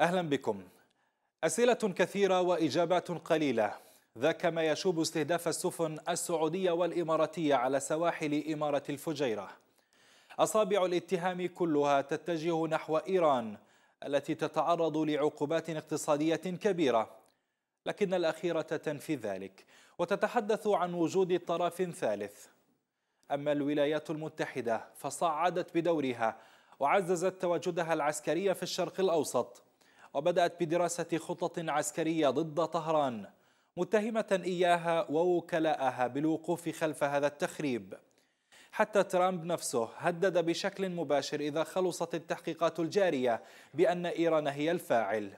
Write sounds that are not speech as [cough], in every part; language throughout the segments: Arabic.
أهلا بكم أسئلة كثيرة وإجابات قليلة ذاك ما يشوب استهداف السفن السعودية والإماراتية على سواحل إمارة الفجيرة أصابع الاتهام كلها تتجه نحو إيران التي تتعرض لعقوبات اقتصادية كبيرة لكن الأخيرة تنفي ذلك وتتحدث عن وجود طرف ثالث أما الولايات المتحدة فصعدت بدورها وعززت تواجدها العسكري في الشرق الأوسط وبدأت بدراسة خطط عسكرية ضد طهران متهمة إياها ووكلاءها بالوقوف خلف هذا التخريب حتى ترامب نفسه هدد بشكل مباشر إذا خلصت التحقيقات الجارية بأن إيران هي الفاعل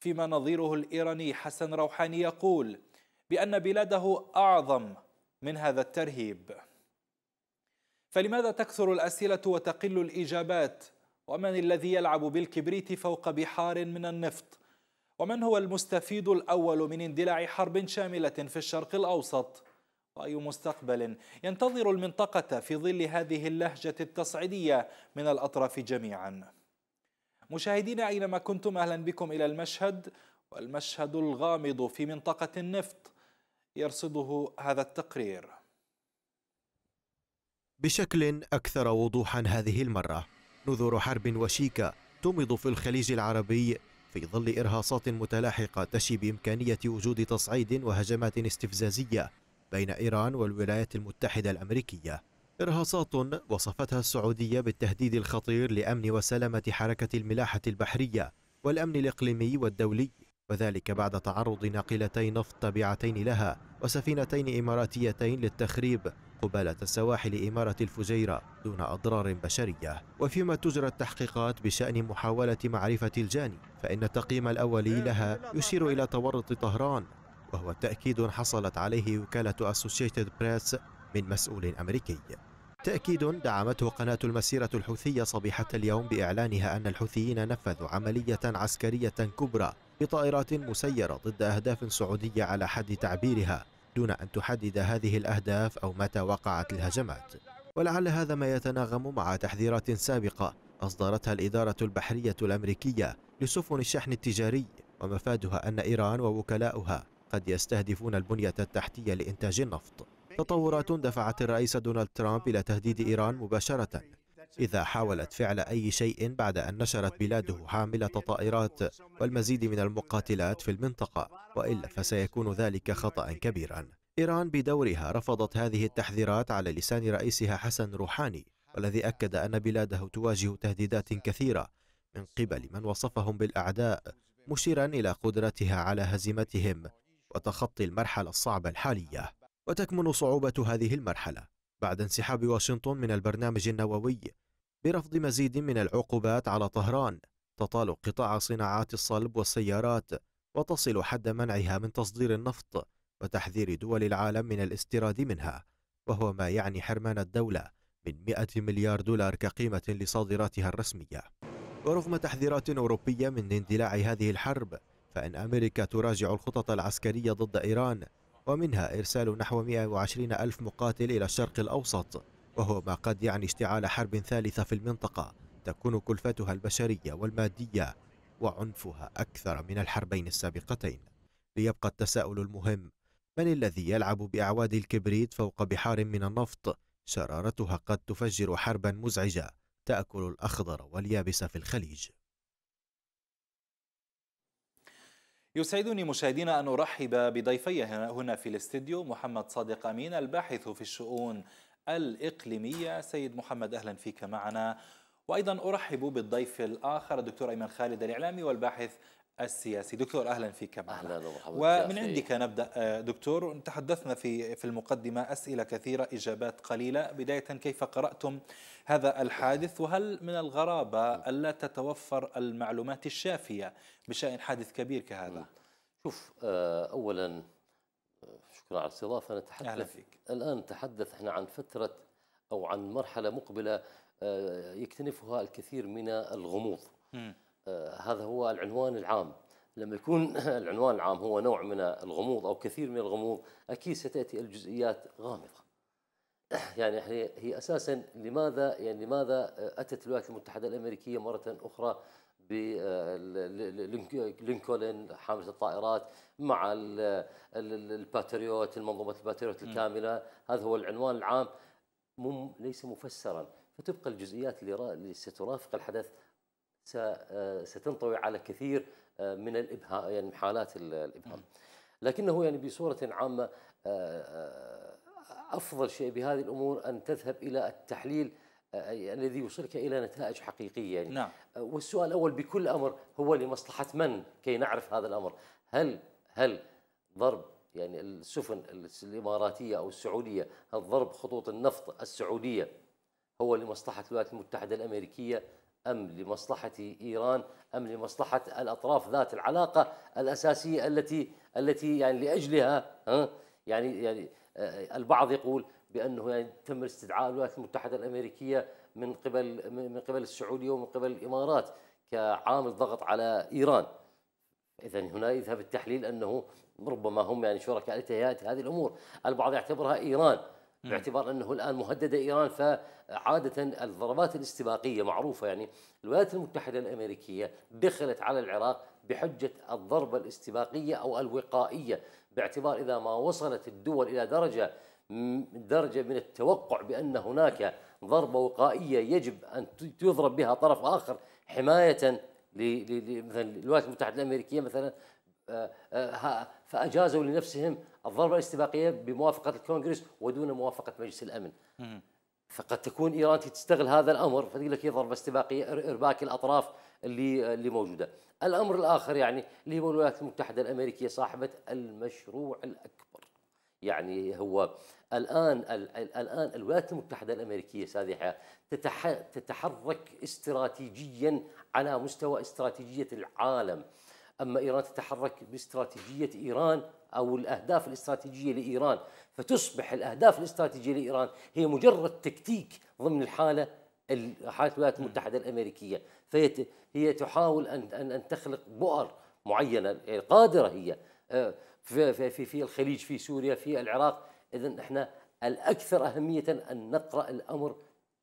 فيما نظيره الإيراني حسن روحاني يقول بأن بلاده أعظم من هذا الترهيب فلماذا تكثر الأسئلة وتقل الإجابات ومن الذي يلعب بالكبريت فوق بحار من النفط ومن هو المستفيد الأول من اندلاع حرب شاملة في الشرق الأوسط وأي مستقبل ينتظر المنطقة في ظل هذه اللهجة التصعيدية من الأطراف جميعا مشاهدين أينما كنتم أهلا بكم إلى المشهد والمشهد الغامض في منطقة النفط يرصده هذا التقرير بشكل أكثر وضوحا هذه المرة نذور حرب وشيكة تمض في الخليج العربي في ظل إرهاصات متلاحقة تشي بإمكانية وجود تصعيد وهجمات استفزازية بين إيران والولايات المتحدة الأمريكية إرهاصات وصفتها السعودية بالتهديد الخطير لأمن وسلامة حركة الملاحة البحرية والأمن الإقليمي والدولي وذلك بعد تعرض ناقلتي نفط تابعتين لها وسفينتين إماراتيتين للتخريب قبالة سواحل إمارة الفجيرة دون أضرار بشرية وفيما تجرى التحقيقات بشأن محاولة معرفة الجاني فإن التقييم الأولي لها يشير إلى تورط طهران وهو تأكيد حصلت عليه وكالة أسوشيتد بريس من مسؤول أمريكي تأكيد دعمته قناة المسيرة الحوثية صبيحة اليوم بإعلانها أن الحوثيين نفذوا عملية عسكرية كبرى بطائرات مسيرة ضد أهداف سعودية على حد تعبيرها دون أن تحدد هذه الأهداف أو متى وقعت الهجمات ولعل هذا ما يتناغم مع تحذيرات سابقة أصدرتها الإدارة البحرية الأمريكية لسفن الشحن التجاري ومفادها أن إيران ووكلاؤها قد يستهدفون البنية التحتية لإنتاج النفط تطورات دفعت الرئيس دونالد ترامب إلى تهديد إيران مباشرة إذا حاولت فعل أي شيء بعد أن نشرت بلاده حاملة طائرات والمزيد من المقاتلات في المنطقة وإلا فسيكون ذلك خطأ كبيرا إيران بدورها رفضت هذه التحذيرات على لسان رئيسها حسن روحاني والذي أكد أن بلاده تواجه تهديدات كثيرة من قبل من وصفهم بالأعداء مشيرا إلى قدرتها على هزيمتهم وتخطي المرحلة الصعبة الحالية وتكمن صعوبة هذه المرحلة بعد انسحاب واشنطن من البرنامج النووي برفض مزيد من العقوبات على طهران تطال قطاع صناعات الصلب والسيارات وتصل حد منعها من تصدير النفط وتحذير دول العالم من الاستيراد منها وهو ما يعني حرمان الدولة من 100 مليار دولار كقيمة لصادراتها الرسمية ورغم تحذيرات أوروبية من اندلاع هذه الحرب فإن أمريكا تراجع الخطط العسكرية ضد إيران ومنها إرسال نحو 120 ألف مقاتل إلى الشرق الأوسط وهو ما قد يعني اشتعال حرب ثالثة في المنطقة تكون كلفتها البشرية والمادية وعنفها أكثر من الحربين السابقتين ليبقى التساؤل المهم من الذي يلعب بأعواد الكبريت فوق بحار من النفط شرارتها قد تفجر حربا مزعجة تأكل الأخضر واليابس في الخليج يسعدني مشاهدينا أن أرحب بضيفي هنا في الاستديو محمد صادق أمين الباحث في الشؤون الإقليمية سيد محمد أهلا فيك معنا وأيضا أرحب بالضيف الآخر الدكتور أيمن خالد الإعلامي والباحث السياسي دكتور اهلا فيك معنا اهلا ومرحبا ومن عندك نبدا آه، دكتور تحدثنا في في المقدمه اسئله كثيره اجابات قليله بدايه كيف قراتم هذا الحادث وهل من الغرابه الا تتوفر المعلومات الشافيه بشان حادث كبير كهذا شوف آه، اولا آه، شكرا على الاستضافه نتحدث أهلا فيك. الان نتحدث احنا عن فتره او عن مرحله مقبله يكتنفها الكثير من الغموض آه، هذا هو العنوان العام لما يكون [laughs] العنوان العام هو نوع من الغموض او كثير من الغموض اكيد ستاتي الجزئيات غامضه [clears throat] يعني هي اساسا لماذا يعني لماذا اتت الولايات المتحده الامريكيه مره اخرى ب آه، لينكولن حامله الطائرات مع الباتريوت المنظومه الباتريوت الكامله هذا هو العنوان العام ليس مفسرا فتبقى الجزئيات اللي سترافق الحدث آه، ستنطوي على كثير آه، من الابهام يعني حالات الابهام لكنه يعني بصوره عامه آه، افضل شيء بهذه الامور ان تذهب الى التحليل يعني الذي يوصلك الى نتائج حقيقيه يعني نعم. والسؤال الاول بكل امر هو لمصلحه من كي نعرف هذا الامر هل هل ضرب يعني السفن الاماراتيه او السعوديه هل ضرب خطوط النفط السعوديه هو لمصلحه الولايات المتحده الامريكيه أم لمصلحة إيران أم لمصلحة الأطراف ذات العلاقة الأساسية التي التي يعني لأجلها يعني يعني آه، البعض يقول بأنه يعني تم استدعاء الولايات المتحدة الأمريكية من قبل من قبل السعودية ومن قبل الإمارات كعامل ضغط على إيران إذا هنا يذهب التحليل أنه ربما هم يعني شركاء لتهيئة هذه الأمور البعض يعتبرها إيران باعتبار انه الان مهدده ايران فعاده الضربات الاستباقيه معروفه يعني الولايات المتحده الامريكيه دخلت على العراق بحجه الضربه الاستباقيه او الوقائيه باعتبار اذا ما وصلت الدول الى درجه درجه من التوقع بان هناك ضربه وقائيه يجب ان يضرب بها طرف اخر حمايه للولايات الولايات المتحده الامريكيه مثلا آه، آه، فاجازوا لنفسهم الضربة الاستباقية بموافقة الكونغرس ودون موافقة مجلس الأمن فقد تكون إيران تستغل هذا الأمر فتقول لك هي ضربة استباقية إرباك الأطراف اللي اللي موجودة الأمر الآخر يعني اللي هو الولايات المتحدة الأمريكية صاحبة المشروع الأكبر يعني هو الان الان الولايات المتحده الامريكيه سادحه تتحرك استراتيجيا على مستوى استراتيجيه العالم اما ايران تتحرك باستراتيجيه ايران أو الأهداف الاستراتيجية لإيران فتصبح الأهداف الاستراتيجية لإيران هي مجرد تكتيك ضمن الحالة حالة الولايات المتحدة الأمريكية فهي هي تحاول أن أن أن تخلق بؤر معينة يعني قادرة هي آه، في في في الخليج في سوريا في العراق إذا إحنا الأكثر أهمية أن نقرأ الأمر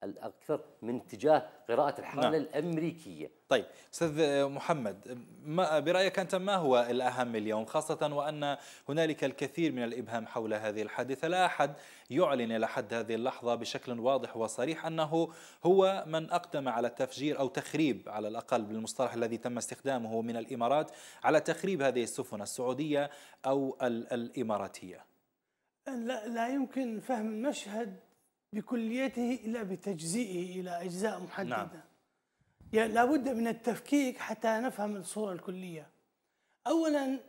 الاكثر من اتجاه قراءه الحاله نعم. الامريكيه. طيب استاذ محمد ما برايك انت ما هو الاهم اليوم خاصه وان هنالك الكثير من الابهام حول هذه الحادثه، لا احد يعلن الى حد هذه اللحظه بشكل واضح وصريح انه هو من اقدم على التفجير او تخريب على الاقل بالمصطلح الذي تم استخدامه من الامارات على تخريب هذه السفن السعوديه او الاماراتيه. لا لا يمكن فهم المشهد بكليته إلا بتجزئه إلى أجزاء محددة نعم. يعني لابد من التفكيك حتى نفهم الصورة الكلية أولا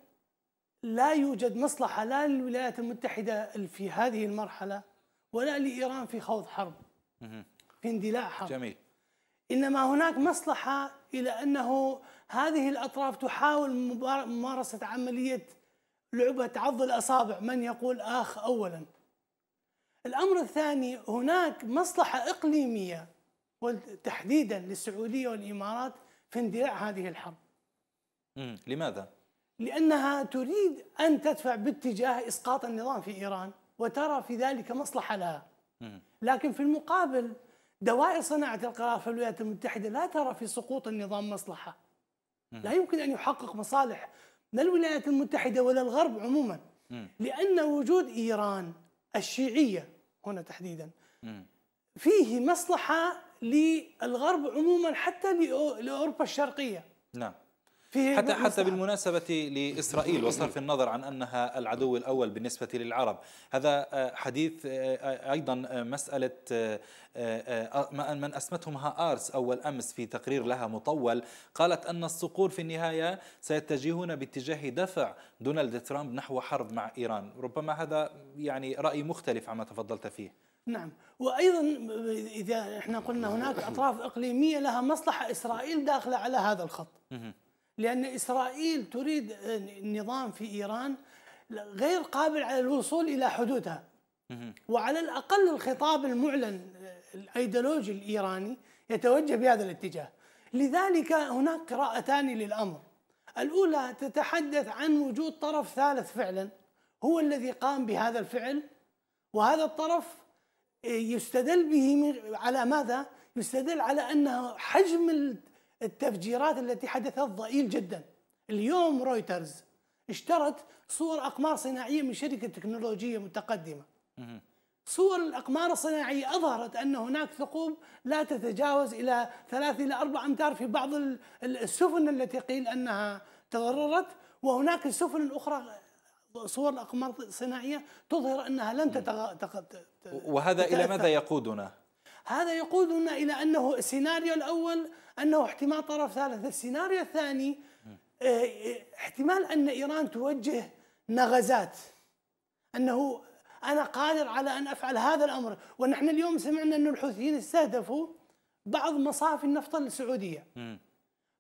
لا يوجد مصلحة لا للولايات المتحدة في هذه المرحلة ولا لإيران في خوض حرب في اندلاع حرب جميل إنما هناك مصلحة إلى أنه هذه الأطراف تحاول ممارسة عملية لعبة عض الأصابع من يقول آخ أولاً الأمر الثاني هناك مصلحة إقليمية تحديدا للسعودية والإمارات في اندلاع هذه الحرب مم. لماذا؟ لأنها تريد أن تدفع باتجاه إسقاط النظام في إيران وترى في ذلك مصلحة لها مم. لكن في المقابل دوائر صناعة القرار في الولايات المتحدة لا ترى في سقوط النظام مصلحة مم. لا يمكن أن يحقق مصالح لا الولايات المتحدة ولا الغرب عموما لأن وجود إيران الشيعية هنا تحديدا فيه مصلحة للغرب عموما حتى لأوروبا الشرقية نعم حتى حتى بالمناسبة لإسرائيل وصرف النظر عن أنها العدو الأول بالنسبة للعرب هذا آه، حديث آه، آه، أيضا مسألة من أسمتهم آرس أول أمس في تقرير لها مطول قالت أن الصقور في النهاية سيتجهون باتجاه دفع دونالد ترامب نحو حرب مع إيران ربما هذا يعني رأي مختلف عما تفضلت فيه نعم وايضا اذا احنا قلنا هناك اطراف اقليميه لها مصلحه اسرائيل داخله على هذا الخط لأن إسرائيل تريد نظام في إيران غير قابل على الوصول إلى حدودها وعلى الأقل الخطاب المعلن الأيديولوجي الإيراني يتوجه بهذا الاتجاه لذلك هناك قراءتان للأمر الأولى تتحدث عن وجود طرف ثالث فعلا هو الذي قام بهذا الفعل وهذا الطرف يستدل به على ماذا؟ يستدل على أن حجم التفجيرات التي حدثت ضئيل جدا اليوم رويترز اشترت صور أقمار صناعية من شركة تكنولوجية متقدمة صور الأقمار الصناعية أظهرت أن هناك ثقوب لا تتجاوز إلى ثلاث إلى أربع أمتار في بعض السفن التي قيل أنها تضررت وهناك السفن الأخرى صور الأقمار الصناعية تظهر أنها لن تتغ... وهذا إلى ماذا يقودنا؟ هذا يقودنا إلى أنه السيناريو الأول انه احتمال طرف ثالث، السيناريو الثاني آه، آه، احتمال ان ايران توجه نغزات انه انا قادر على ان افعل هذا الامر، ونحن اليوم سمعنا ان الحوثيين استهدفوا بعض مصافي النفط السعوديه.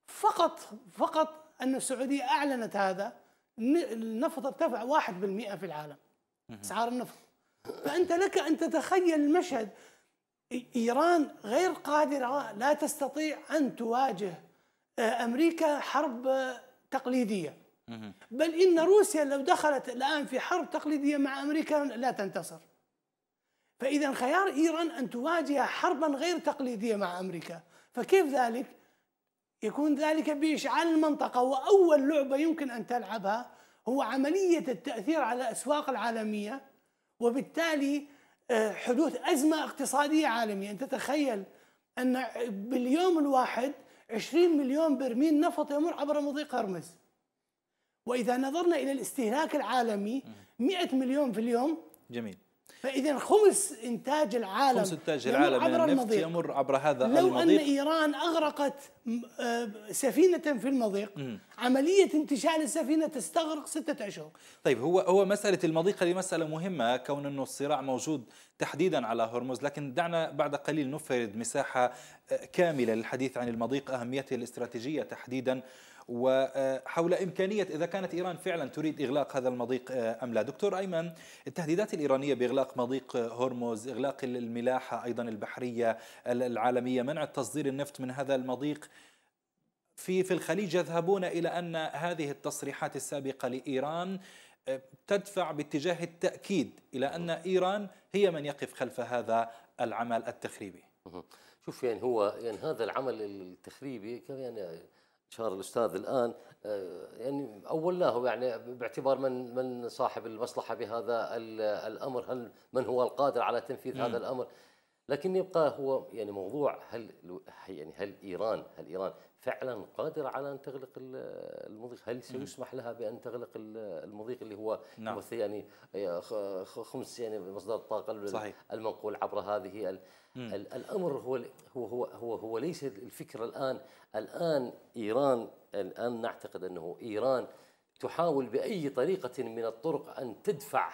فقط فقط ان السعوديه اعلنت هذا النفط ارتفع 1% في العالم. اسعار النفط. فانت لك ان تتخيل المشهد ايران غير قادره لا تستطيع ان تواجه آه، امريكا حرب آه، تقليديه بل ان روسيا لو دخلت الان في حرب تقليديه مع امريكا لا تنتصر فاذا خيار ايران ان تواجه حربا غير تقليديه مع امريكا فكيف ذلك يكون ذلك باشعال المنطقه واول لعبه يمكن ان تلعبها هو عمليه التاثير على الاسواق العالميه وبالتالي حدوث أزمة اقتصادية عالمية أنت تخيل أن باليوم الواحد 20 مليون برميل نفط يمر عبر مضيق هرمز وإذا نظرنا إلى الاستهلاك العالمي 100 مليون في اليوم جميل فاذا خمس انتاج العالم خمس انتاج العالم عبر يعني المضيق يمر عبر هذا لو المضيق لو ان ايران اغرقت آه، سفينه في المضيق عمليه انتشال السفينه تستغرق سته اشهر طيب هو هو مساله المضيق هذه مساله مهمه كون انه الصراع موجود تحديدا على هرمز لكن دعنا بعد قليل نفرد مساحه آه، كامله للحديث عن المضيق اهميته الاستراتيجيه تحديدا وحول إمكانية إذا كانت إيران فعلا تريد إغلاق هذا المضيق آه، أم لا دكتور أيمن التهديدات الإيرانية بإغلاق مضيق آه، هرمز إغلاق الملاحة أيضا البحرية العالمية منع تصدير النفط من هذا المضيق في في الخليج يذهبون إلى أن هذه التصريحات السابقة لإيران آه، تدفع باتجاه التأكيد إلى أن إيران هي من يقف خلف هذا العمل التخريبي شوف يعني هو يعني هذا العمل التخريبي كان يعني شار الاستاذ الان آه، يعني اولناه يعني باعتبار من من صاحب المصلحه بهذا الامر هل من هو القادر على تنفيذ مم. هذا الامر لكن يبقى هو يعني موضوع هل يعني هل ايران هل ايران فعلا قادرة على أن تغلق المضيق هل سيسمح لها بأن تغلق المضيق اللي هو نعم. يعني خمس يعني مصدر الطاقة صحيح. المنقول عبر هذه ال ال الأمر هو هو هو هو, هو ليس الفكرة الآن الآن إيران الآن نعتقد أنه إيران تحاول باي طريقه من الطرق ان تدفع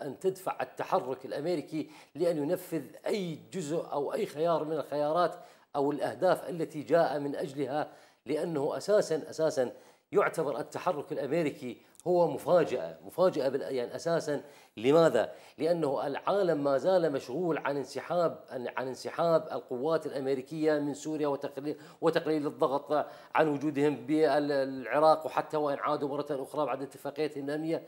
ان تدفع التحرك الامريكي لان ينفذ اي جزء او اي خيار من الخيارات او الاهداف التي جاء من اجلها لانه اساسا اساسا يعتبر التحرك الامريكي هو مفاجاه، مفاجاه يعني اساسا لماذا؟ لانه العالم ما زال مشغول عن انسحاب عن انسحاب القوات الامريكيه من سوريا وتقليل وتقليل الضغط عن وجودهم بالعراق وحتى وان عادوا مره اخرى بعد اتفاقيتهم الامنيه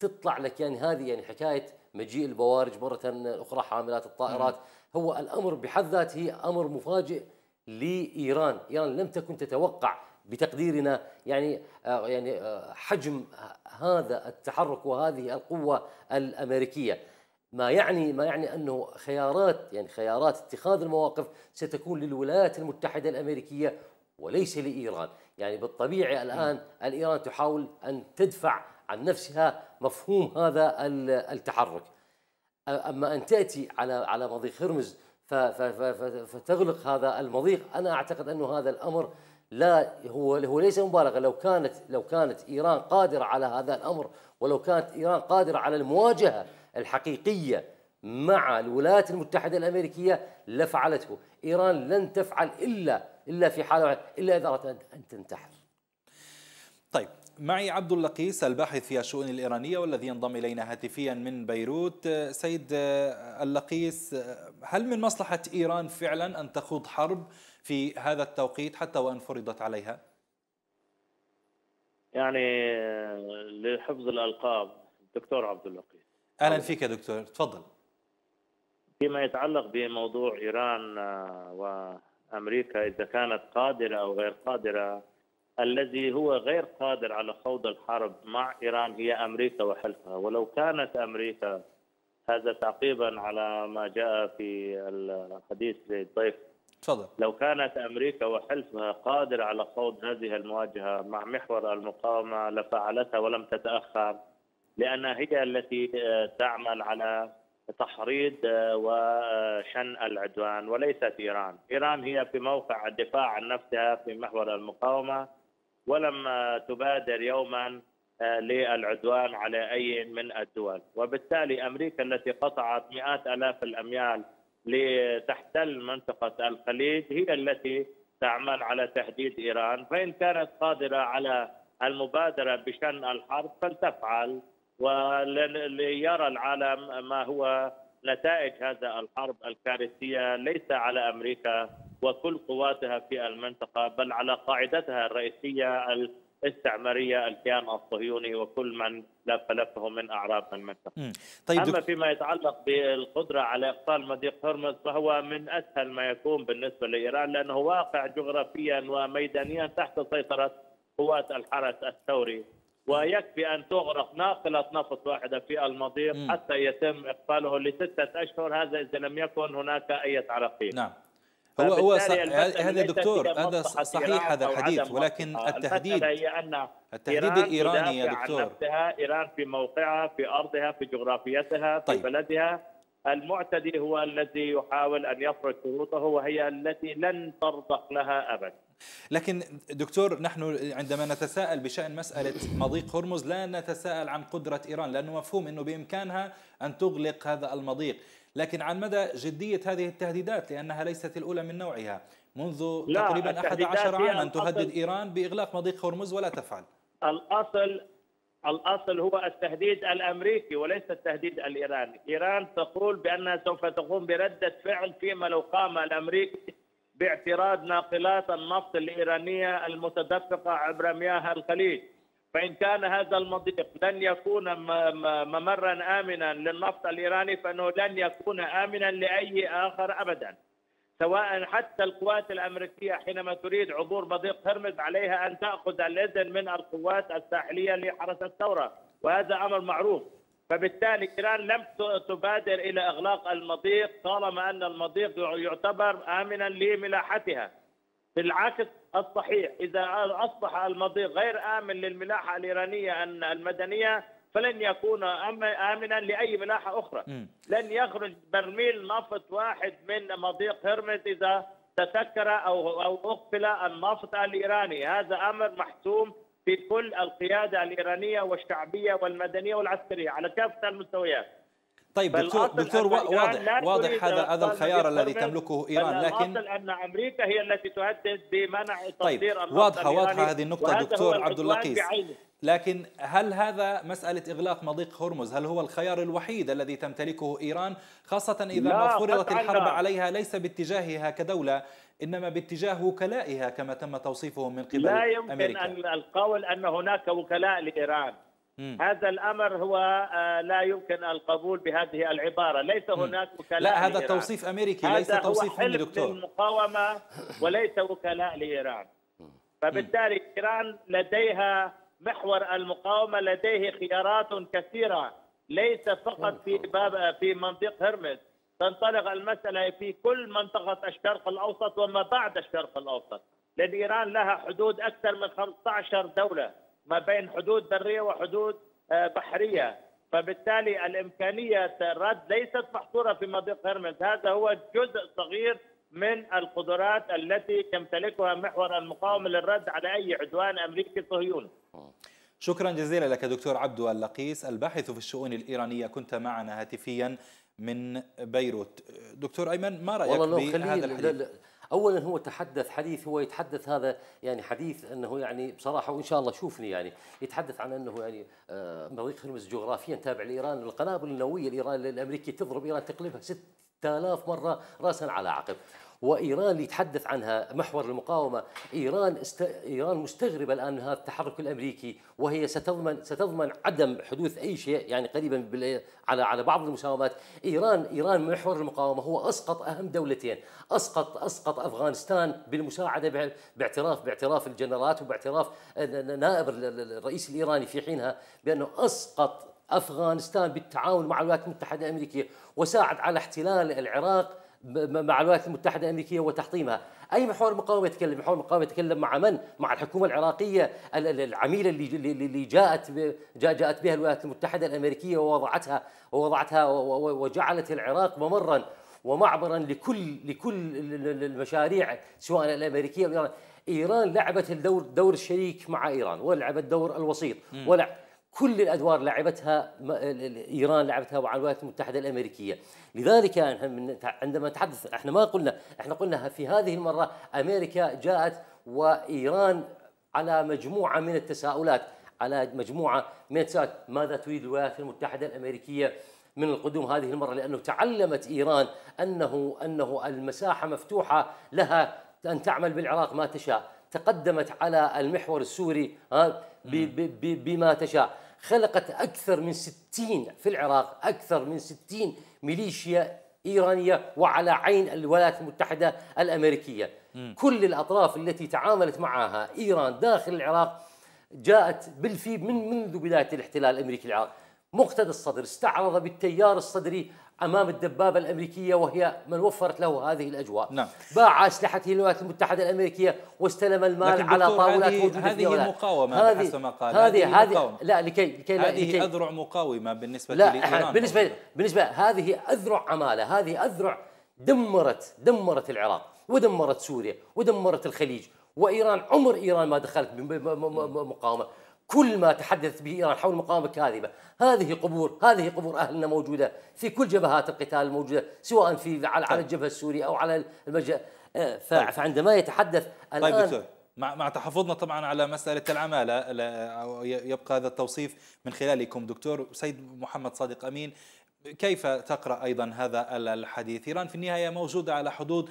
تطلع لك يعني هذه يعني حكايه مجيء البوارج مره اخرى حاملات الطائرات هو الأمر بحد ذاته أمر مفاجئ لإيران إيران لم تكن تتوقع بتقديرنا يعني آه، يعني آه، حجم هذا التحرك وهذه القوة الأمريكية ما يعني ما يعني انه خيارات يعني خيارات اتخاذ المواقف ستكون للولايات المتحده الامريكيه وليس لايران، يعني بالطبيعي الان الايران تحاول ان تدفع عن نفسها مفهوم هذا التحرك، اما ان تاتي على على مضيق هرمز فتغلق هذا المضيق انا اعتقد انه هذا الامر لا هو هو ليس مبالغه لو كانت لو كانت ايران قادره على هذا الامر ولو كانت ايران قادره على المواجهه الحقيقيه مع الولايات المتحده الامريكيه لفعلته، ايران لن تفعل الا الا في حاله الا اذا اردت ان تنتحر. معي عبد اللقيس الباحث في الشؤون الإيرانية والذي ينضم إلينا هاتفيا من بيروت سيد اللقيس هل من مصلحة إيران فعلا أن تخوض حرب في هذا التوقيت حتى وإن فرضت عليها؟ يعني لحفظ الألقاب دكتور عبد اللقيس أهلا فيك يا دكتور تفضل فيما يتعلق بموضوع إيران آه، وأمريكا إذا كانت قادرة أو غير قادرة الذي هو غير قادر على خوض الحرب مع ايران هي امريكا وحلفها ولو كانت امريكا هذا تعقيبا على ما جاء في الحديث للضيف تفضل لو كانت امريكا وحلفها قادر على خوض هذه المواجهه مع محور المقاومه لفعلتها ولم تتاخر لانها هي التي آه، تعمل على تحريض آه، وشن العدوان وليست ايران، ايران هي في موقع الدفاع عن نفسها في محور المقاومه ولم تبادر يوما آه، للعدوان على اي من الدول، وبالتالي امريكا التي قطعت مئات الاف الاميال لتحتل منطقه الخليج هي التي تعمل على تهديد ايران، فان كانت قادره على المبادره بشن الحرب فلتفعل وليرى العالم ما هو نتائج هذا الحرب الكارثيه ليس على امريكا وكل قواتها في المنطقة بل على قاعدتها الرئيسية الاستعمارية الكيان الصهيوني وكل من لف لفه من أعراب المنطقة طيب أما فيما يتعلق بالقدرة على إقفال مضيق هرمز فهو من أسهل ما يكون بالنسبة لإيران لأنه واقع جغرافيا وميدانيا تحت سيطرة قوات الحرس الثوري ويكفي أن تغرق ناقلة نفط واحدة في المضيق حتى يتم إقفاله لستة أشهر هذا إذا لم يكن هناك أي عراقيل نعم هو هو هذا دكتور هذا صحيح هذا الحديث ولكن التهديد هي أن التهديد الايراني يا دكتور نفسها ايران في موقعها في ارضها في جغرافيتها في طيب. بلدها المعتدي هو الذي يحاول ان يفرض شروطه وهي التي لن ترضخ لها ابدا لكن دكتور نحن عندما نتساءل بشان مساله مضيق هرمز لا نتساءل عن قدره ايران لانه مفهوم انه بامكانها ان تغلق هذا المضيق لكن عن مدى جدية هذه التهديدات لأنها ليست الأولى من نوعها منذ تقريبا 11 عاما تهدد إيران بإغلاق مضيق هرمز ولا تفعل الأصل الأصل هو التهديد الأمريكي وليس التهديد الإيراني إيران تقول بأنها سوف تقوم بردة فعل فيما لو قام الأمريكي باعتراض ناقلات النفط الإيرانية المتدفقة عبر مياه الخليج فإن كان هذا المضيق لن يكون ممرا آمنا للنفط الإيراني فإنه لن يكون آمنا لأي آخر أبدا سواء حتى القوات الأمريكية حينما تريد عبور مضيق هرمز عليها أن تأخذ الإذن من القوات الساحلية لحرس الثورة وهذا أمر معروف فبالتالي إيران لم تبادر إلى إغلاق المضيق طالما أن المضيق يعتبر آمنا لملاحتها بالعكس الصحيح إذا أصبح المضيق غير آمن للملاحة الإيرانية المدنية فلن يكون آمنا لأي ملاحة أخرى م. لن يخرج برميل نفط واحد من مضيق هرمز إذا تسكر أو أو أقفل النفط الإيراني هذا أمر محسوم في كل القيادة الإيرانية والشعبية والمدنية والعسكرية على كافة المستويات طيب دكتور دكتور واضح واضح هذا هذا الخيار الذي تملكه ايران لكن ان امريكا هي التي تهدد بمنع طيب، تصدير طيب واضحه واضحه هذه النقطه دكتور عبد اللقيس لكن هل هذا مسألة إغلاق مضيق هرمز هل هو الخيار الوحيد الذي تمتلكه إيران خاصة إذا ما فرضت الحرب عنها. عليها ليس باتجاهها كدولة إنما باتجاه وكلائها كما تم توصيفهم من قبل أمريكا لا يمكن أمريكا. أن القول أن هناك وكلاء لإيران مم. هذا الامر هو آه، لا يمكن القبول بهذه العباره، ليس هناك وكلاء لا هذا لإيران. توصيف امريكي ليس توصيف هو دكتور المقاومه وليس وكلاء لايران. فبالتالي مم. ايران لديها محور المقاومه لديه خيارات كثيره ليس فقط في باب في منطقه هرمز تنطلق المساله في كل منطقه الشرق الاوسط وما بعد الشرق الاوسط، لان ايران لها حدود اكثر من 15 دوله. ما بين حدود بريه وحدود آه، بحريه فبالتالي الامكانيه الرد ليست محصوره في مضيق هرمز هذا هو جزء صغير من القدرات التي تمتلكها محور المقاومه للرد على اي عدوان امريكي صهيوني شكرا جزيلا لك دكتور عبدو اللقيس الباحث في الشؤون الايرانيه كنت معنا هاتفيا من بيروت دكتور ايمن ما رايك بهذا الحديث اولا هو تحدث حديث هو يتحدث هذا يعني حديث انه يعني بصراحه وان شاء الله شوفني يعني يتحدث عن انه يعني آه، مضيق هرمز جغرافيا تابع لايران القنابل النوويه الايران الامريكيه تضرب ايران تقلبها 6000 مره راسا على عقب وايران اللي يتحدث عنها محور المقاومه ايران است... ايران مستغربه الان من هذا التحرك الامريكي وهي ستضمن ستضمن عدم حدوث اي شيء يعني قريبا بال... على على بعض المساومات ايران ايران محور المقاومه هو اسقط اهم دولتين اسقط اسقط افغانستان بالمساعده ب... باعتراف باعتراف الجنرالات وباعتراف نائب الرئيس الايراني في حينها بانه اسقط افغانستان بالتعاون مع الولايات المتحده الامريكيه وساعد على احتلال العراق مع الولايات المتحده الامريكيه وتحطيمها، اي محور مقاومه يتكلم؟ محور مقاومه يتكلم مع من؟ مع الحكومه العراقيه العميله اللي اللي جاءت جاءت بها الولايات المتحده الامريكيه ووضعتها ووضعتها وجعلت العراق ممرا ومعبرا لكل لكل المشاريع سواء الامريكيه او ايران لعبت الدور دور الشريك مع ايران ولعبت دور الوسيط ولعب كل الادوار لعبتها ايران لعبتها مع الولايات المتحده الامريكيه، لذلك يعني عندما نتحدث احنا ما قلنا، احنا قلنا في هذه المره امريكا جاءت وايران على مجموعه من التساؤلات، على مجموعه من التساؤلات، ماذا تريد الولايات المتحده الامريكيه من القدوم هذه المره؟ لانه تعلمت ايران انه انه المساحه مفتوحه لها ان تعمل بالعراق ما تشاء، تقدمت على المحور السوري بما تشاء خلقت أكثر من ستين في العراق أكثر من ستين ميليشيا إيرانية وعلى عين الولايات المتحدة الأمريكية م. كل الأطراف التي تعاملت معها إيران داخل العراق جاءت بالفيب من منذ بداية الاحتلال الأمريكي العراق مقتدى الصدر استعرض بالتيار الصدري امام الدبابه الامريكيه وهي من وفرت له هذه الاجواء نعم. باع اسلحته للولايات المتحده الامريكيه واستلم المال على طاولات موجوده هذه المقاومه هذه حسب ما قال هذه هذه لا لكي لكي هذه لكي اذرع مقاومه بالنسبه لا لايران بالنسبه موجودة. بالنسبه هذه اذرع عماله هذه اذرع دمرت دمرت العراق ودمرت سوريا ودمرت الخليج وايران عمر ايران ما دخلت مقاومه كل ما تحدثت به ايران حول مقاومه كاذبه، هذه قبور، هذه قبور اهلنا موجوده في كل جبهات القتال الموجوده، سواء في على, طيب. الجبهه السوريه او على آه، ف... طيب. فعندما يتحدث الان طيب دكتور مع مع تحفظنا طبعا على مساله العماله يبقى هذا التوصيف من خلالكم دكتور سيد محمد صادق امين كيف تقرا ايضا هذا الحديث؟ ايران في النهايه موجوده على حدود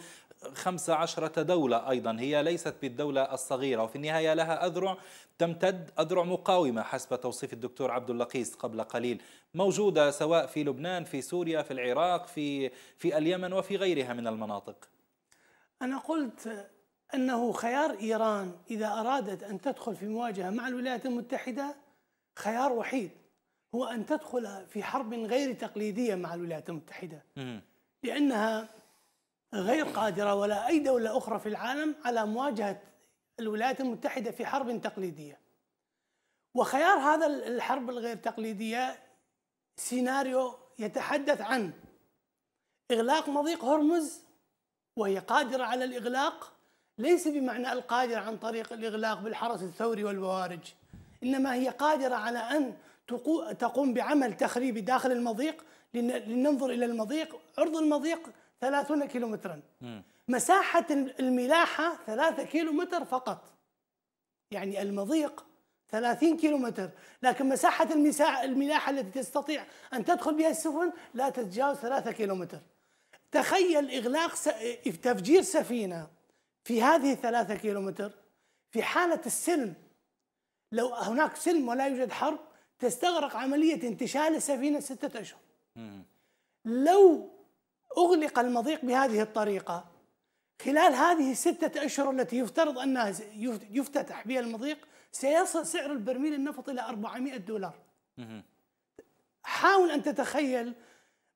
خمسة عشرة دولة أيضا هي ليست بالدولة الصغيرة وفي النهاية لها أذرع تمتد أذرع مقاومة حسب توصيف الدكتور عبد اللقيس قبل قليل موجودة سواء في لبنان في سوريا في العراق في, في اليمن وفي غيرها من المناطق أنا قلت أنه خيار إيران إذا أرادت أن تدخل في مواجهة مع الولايات المتحدة خيار وحيد هو أن تدخل في حرب غير تقليدية مع الولايات المتحدة لأنها غير قادرة ولا أي دولة أخرى في العالم على مواجهة الولايات المتحدة في حرب تقليدية وخيار هذا الحرب الغير تقليدية سيناريو يتحدث عن إغلاق مضيق هرمز وهي قادرة على الإغلاق ليس بمعنى القادرة عن طريق الإغلاق بالحرس الثوري والبوارج إنما هي قادرة على أن تقوم بعمل تخريبي داخل المضيق لننظر إلى المضيق عرض المضيق 30 مترا مساحة الملاحة 3 متر فقط يعني المضيق 30 متر لكن مساحة الملاحة التي تستطيع أن تدخل بها السفن لا تتجاوز 3 متر تخيل إغلاق س... تفجير سفينة في هذه 3 متر في حالة السلم لو هناك سلم ولا يوجد حرب تستغرق عملية انتشال السفينة ستة أشهر لو أغلق المضيق بهذه الطريقة خلال هذه الستة أشهر التي يفترض أنها يفتتح بها المضيق سيصل سعر البرميل النفط إلى 400 دولار حاول أن تتخيل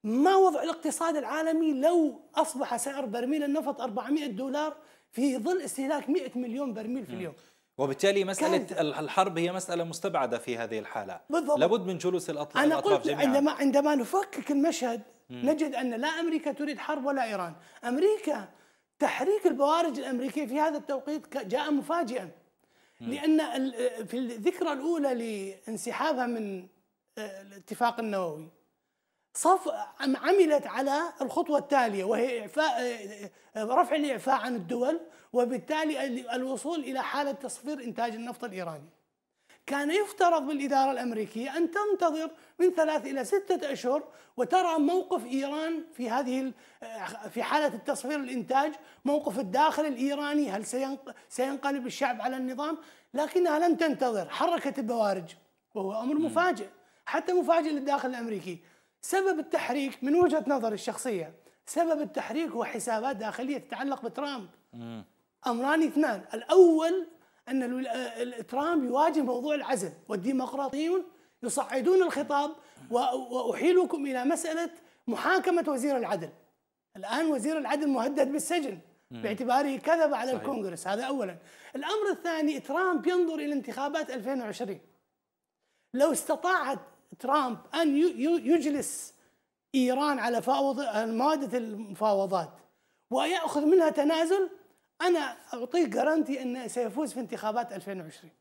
ما وضع الاقتصاد العالمي لو أصبح سعر برميل النفط 400 دولار في ظل استهلاك 100 مليون برميل في اليوم وبالتالي مسألة الحرب هي مسألة مستبعدة في هذه الحالة بالضبط. لابد من جلوس الأطراف أنا قلت جميعا. عندما عندما نفكك المشهد نجد أن لا أمريكا تريد حرب ولا إيران أمريكا تحريك البوارج الأمريكية في هذا التوقيت جاء مفاجئا لأن في الذكرى الأولى لانسحابها من آه، الاتفاق النووي صف عملت على الخطوة التالية وهي إعفاء آه، رفع الإعفاء عن الدول وبالتالي الوصول إلى حالة تصفير إنتاج النفط الإيراني كان يفترض بالإدارة الأمريكية أن تنتظر من ثلاث إلى ستة أشهر وترى موقف إيران في هذه آه، في حالة التصفير الإنتاج موقف الداخل الإيراني هل سينقلب الشعب على النظام لكنها لم تنتظر حركت البوارج وهو أمر مفاجئ حتى مفاجئ للداخل الأمريكي سبب التحريك من وجهة نظري الشخصية سبب التحريك هو حسابات داخلية تتعلق بترامب أمران اثنان الأول ان ترامب يواجه موضوع العزل والديمقراطيون يصعدون الخطاب واحيلكم الى مساله محاكمه وزير العدل. الان وزير العدل مهدد بالسجن باعتباره كذب على صحيح. الكونغرس هذا اولا. الامر الثاني ترامب ينظر الى انتخابات 2020. لو استطاعت ترامب ان يجلس ايران على ماده المفاوضات وياخذ منها تنازل انا اعطيه جارانتي انه سيفوز في انتخابات 2020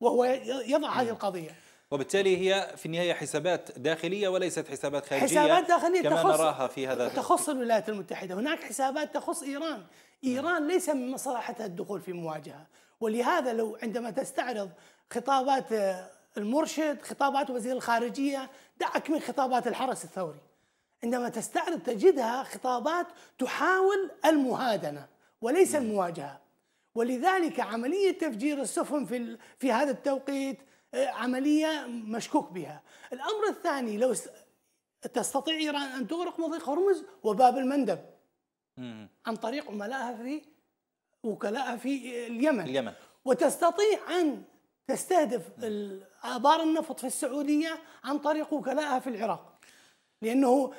وهو يضع هذه القضيه وبالتالي هي في النهاية حسابات داخلية وليست حسابات خارجية حسابات داخلية كما تخص نراها في هذا تخص الولايات المتحدة هناك حسابات تخص إيران إيران ليس من مصلحتها الدخول في مواجهة ولهذا لو عندما تستعرض خطابات آه، المرشد خطابات وزير الخارجية دعك من خطابات الحرس الثوري عندما تستعرض تجدها خطابات تحاول المهادنة وليس نعم. المواجهه ولذلك عمليه تفجير السفن في في هذا التوقيت آه، عمليه مشكوك بها الامر الثاني لو تستطيع ايران ان تغرق مضيق هرمز وباب المندب عن طريق عملائها في وكلائها في اليمن اليمن وتستطيع ان تستهدف آبار النفط في السعودية عن طريق وكلائها في العراق لانه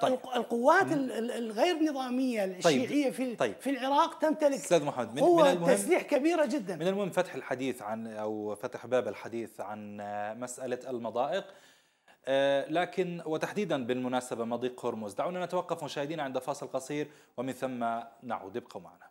طيب. القوات الغير نظاميه طيب. الشيعيه في طيب. في العراق تمتلك استاذ محمد من, قوة من المهم تسليح كبيره جدا من المهم فتح الحديث عن او فتح باب الحديث عن مساله المضائق آه، لكن وتحديدا بالمناسبه مضيق هرمز دعونا نتوقف مشاهدينا عند فاصل قصير ومن ثم نعود ابقوا معنا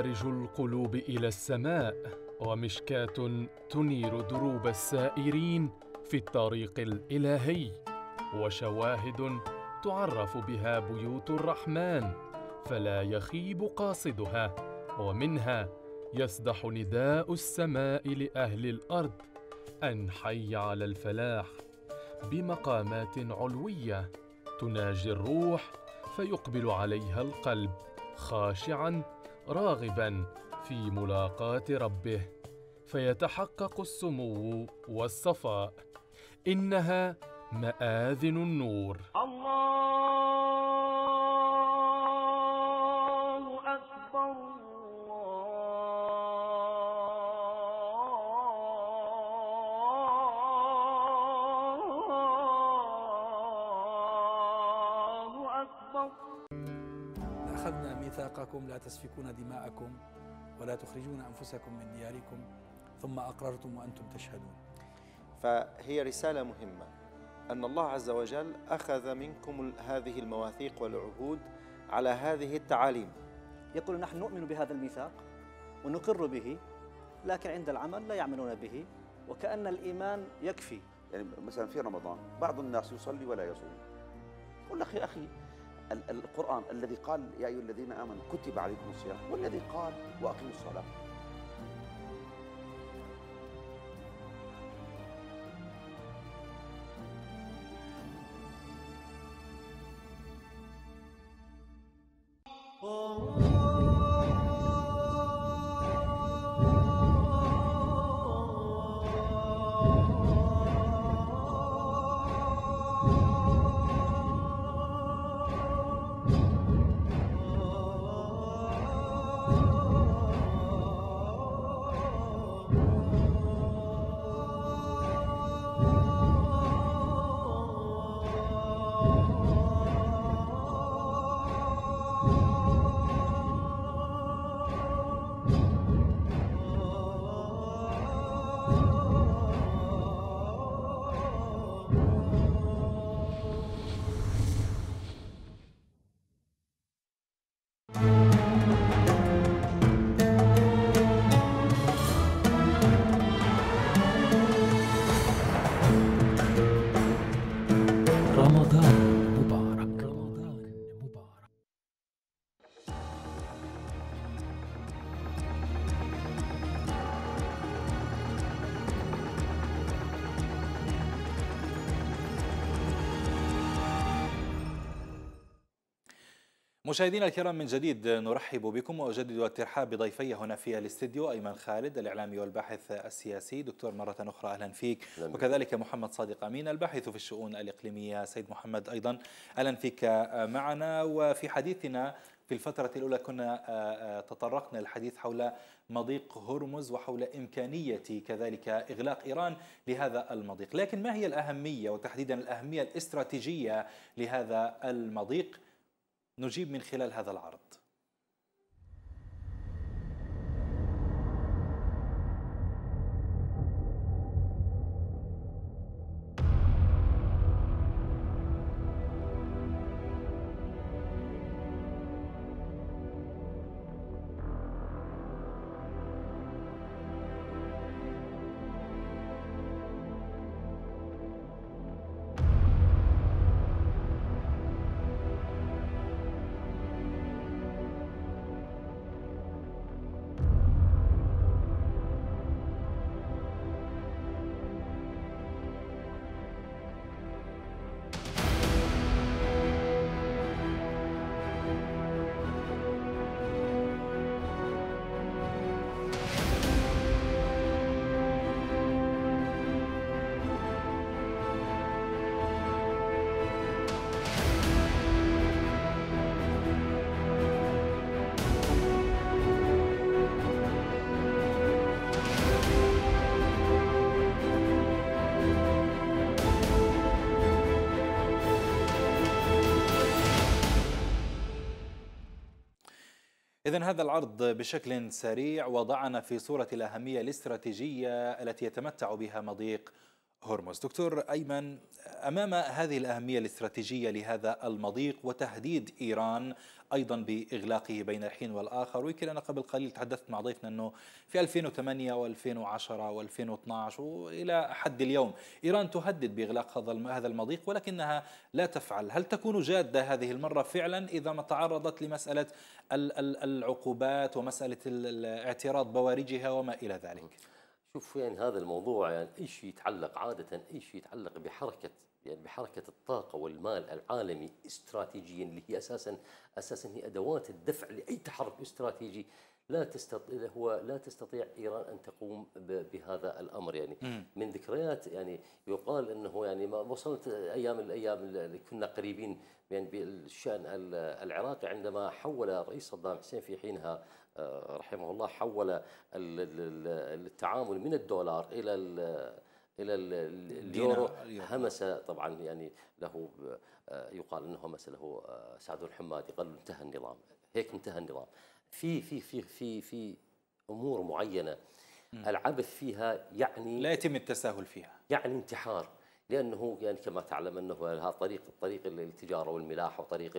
تعرج القلوب الى السماء ومشكاه تنير دروب السائرين في الطريق الالهي وشواهد تعرف بها بيوت الرحمن فلا يخيب قاصدها ومنها يصدح نداء السماء لاهل الارض ان حي على الفلاح بمقامات علويه تناجي الروح فيقبل عليها القلب خاشعا راغبا في ملاقاه ربه فيتحقق السمو والصفاء انها ماذن النور الله تسفكون دماءكم ولا تخرجون أنفسكم من دياركم ثم أقررتم وأنتم تشهدون فهي رسالة مهمة أن الله عز وجل أخذ منكم هذه المواثيق والعهود على هذه التعاليم يقول نحن نؤمن بهذا الميثاق ونقر به لكن عند العمل لا يعملون به وكأن الإيمان يكفي يعني مثلا في رمضان بعض الناس يصلي ولا يصوم يقول لك يا أخي القرآن الذي قال يا أيها الذين آمنوا كتب عليكم الصيام والذي قال وأقيموا الصلاة مشاهدينا الكرام من جديد نرحب بكم واجدد الترحاب بضيفي هنا في الاستديو ايمن خالد الاعلامي والباحث السياسي دكتور مره اخرى اهلا فيك وكذلك محمد صادق امين الباحث في الشؤون الاقليميه سيد محمد ايضا اهلا فيك معنا وفي حديثنا في الفترة الأولى كنا آه، آه، تطرقنا الحديث حول مضيق هرمز وحول إمكانية كذلك إغلاق إيران لهذا المضيق لكن ما هي الأهمية وتحديدا الأهمية الاستراتيجية لهذا المضيق نجيب من خلال هذا العرض إذا هذا العرض بشكل سريع وضعنا في صورة الأهمية الاستراتيجية التي يتمتع بها مضيق هرمز دكتور أيمن أمام هذه الأهمية الاستراتيجية لهذا المضيق وتهديد إيران ايضا باغلاقه بين الحين والاخر ويمكن انا قبل قليل تحدثت مع ضيفنا انه في 2008 و2010 و2012 والى حد اليوم ايران تهدد باغلاق هذا المضيق ولكنها لا تفعل، هل تكون جاده هذه المره فعلا اذا ما تعرضت لمساله العقوبات ومساله اعتراض بوارجها وما الى ذلك؟ شوف يعني هذا الموضوع يعني اي شيء يتعلق عاده اي شيء يتعلق بحركه يعني بحركه الطاقه والمال العالمي استراتيجيا اللي هي اساسا اساسا هي ادوات الدفع لاي تحرك استراتيجي لا تستطيع هو لا تستطيع ايران ان تقوم بهذا الامر يعني م. من ذكريات يعني يقال انه يعني ما وصلت ايام الايام اللي كنا قريبين يعني بالشان العراقي عندما حول الرئيس صدام حسين في حينها آه، رحمه الله حول التعامل من الدولار الى الى اليورو همس طبعا يعني له آه، يقال انه همس له آه، سعد الحمادي قال انتهى النظام هيك انتهى النظام في في في في في امور معينه العبث فيها يعني لا يتم التساهل فيها يعني انتحار لانه يعني كما تعلم انه هذا طريق طريق التجاره والملاحه وطريق